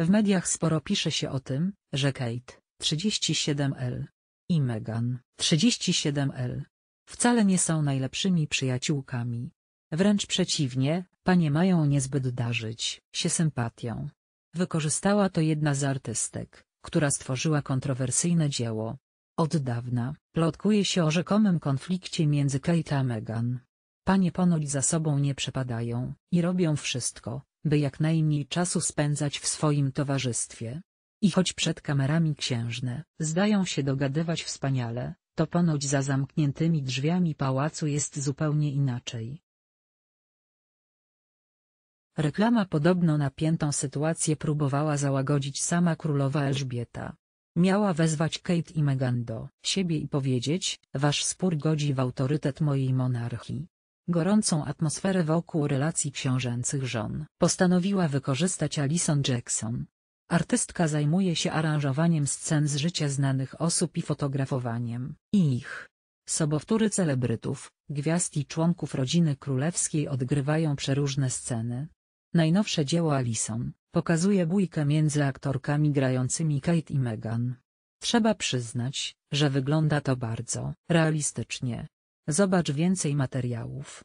W mediach sporo pisze się o tym, że Kate, 37L i Meghan, 37L wcale nie są najlepszymi przyjaciółkami. Wręcz przeciwnie, panie mają niezbyt darzyć się sympatią. Wykorzystała to jedna z artystek, która stworzyła kontrowersyjne dzieło. Od dawna plotkuje się o rzekomym konflikcie między Kate a Meghan. Panie ponoć za sobą nie przepadają i robią wszystko, by jak najmniej czasu spędzać w swoim towarzystwie. I choć przed kamerami księżne zdają się dogadywać wspaniale, to ponoć za zamkniętymi drzwiami pałacu jest zupełnie inaczej. Reklama podobno napiętą sytuację próbowała załagodzić sama królowa Elżbieta. Miała wezwać Kate i Meghan do siebie i powiedzieć, wasz spór godzi w autorytet mojej monarchii, gorącą atmosferę wokół relacji książęcych żon. Postanowiła wykorzystać Alison Jackson. Artystka zajmuje się aranżowaniem scen z życia znanych osób i fotografowaniem ich. Sobowtóry celebrytów, gwiazd i członków rodziny królewskiej odgrywają przeróżne sceny. Najnowsze dzieło Alison pokazuje bójkę między aktorkami grającymi Kate i Meghan. Trzeba przyznać, że wygląda to bardzo realistycznie, Zobacz więcej materiałów.